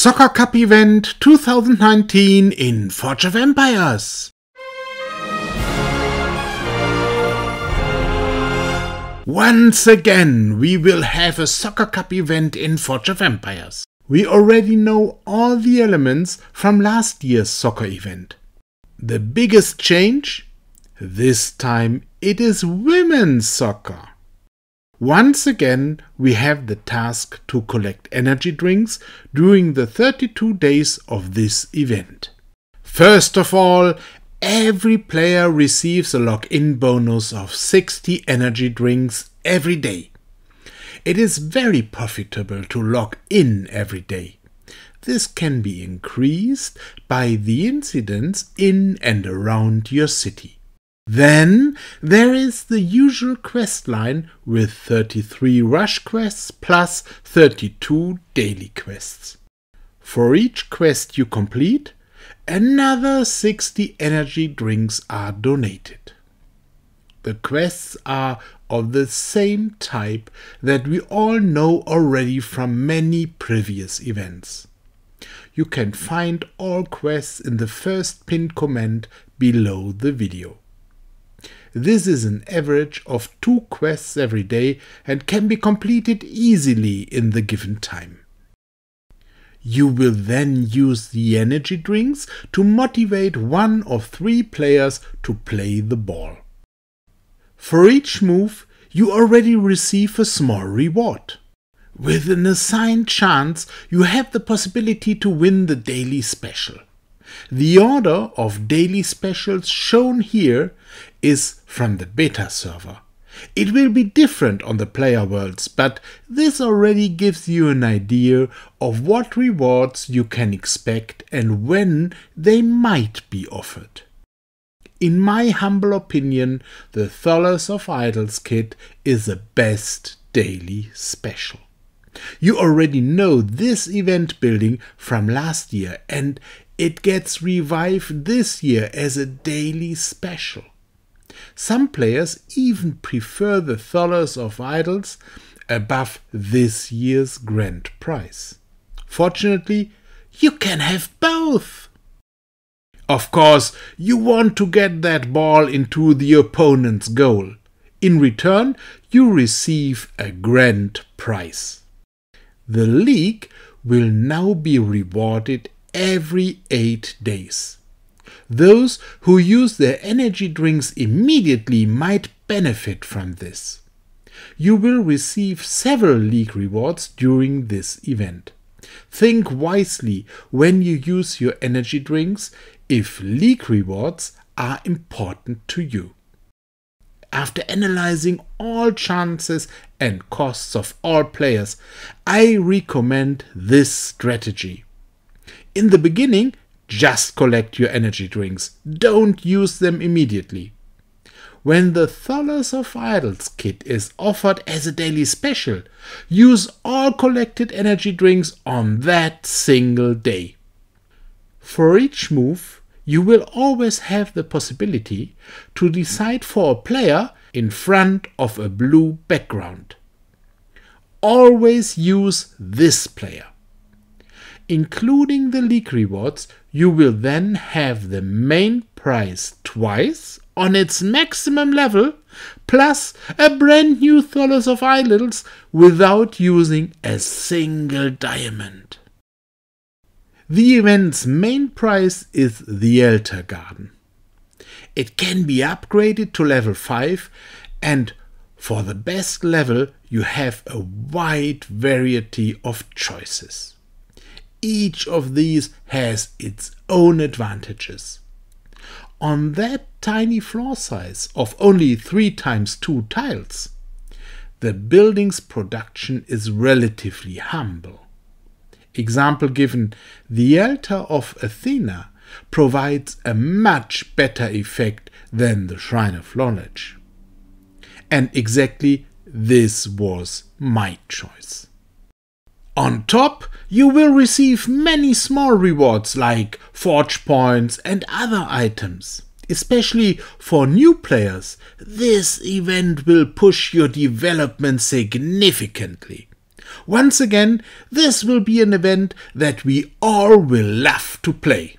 Soccer Cup Event 2019 in Forge of Empires. Once again, we will have a Soccer Cup event in Forge of Empires. We already know all the elements from last year's soccer event. The biggest change? This time it is women's soccer. Once again, we have the task to collect energy drinks during the 32 days of this event. First of all, every player receives a login bonus of 60 energy drinks every day. It is very profitable to log in every day. This can be increased by the incidents in and around your city. Then there is the usual quest line with 33 rush quests plus 32 daily quests. For each quest you complete, another 60 energy drinks are donated. The quests are of the same type that we all know already from many previous events. You can find all quests in the first pinned comment below the video. This is an average of two quests every day and can be completed easily in the given time. You will then use the energy drinks to motivate one of three players to play the ball. For each move, you already receive a small reward. With an assigned chance, you have the possibility to win the daily special. The order of daily specials shown here is from the beta server. It will be different on the player worlds, but this already gives you an idea of what rewards you can expect and when they might be offered. In my humble opinion, the Thalers of Idols kit is the best daily special. You already know this event building from last year and it gets revived this year as a daily special. Some players even prefer the Thalers of Idols above this year's grand prize. Fortunately, you can have both. Of course, you want to get that ball into the opponent's goal. In return, you receive a grand prize. The league will now be rewarded every eight days. Those who use their energy drinks immediately might benefit from this. You will receive several league rewards during this event. Think wisely when you use your energy drinks if league rewards are important to you. After analyzing all chances and costs of all players, I recommend this strategy in the beginning, just collect your energy drinks. Don't use them immediately. When the Thalers of Idols kit is offered as a daily special, use all collected energy drinks on that single day. For each move, you will always have the possibility to decide for a player in front of a blue background. Always use this player including the league rewards, you will then have the main prize twice on its maximum level, plus a brand new Tholos of Islands without using a single diamond. The event's main prize is the Elter Garden. It can be upgraded to level 5 and for the best level you have a wide variety of choices each of these has its own advantages. On that tiny floor size of only 3 times 2 tiles, the building's production is relatively humble. Example given, the altar of Athena provides a much better effect than the Shrine of Knowledge. And exactly this was my choice. On top, you will receive many small rewards like forge points and other items. Especially for new players, this event will push your development significantly. Once again, this will be an event that we all will love to play.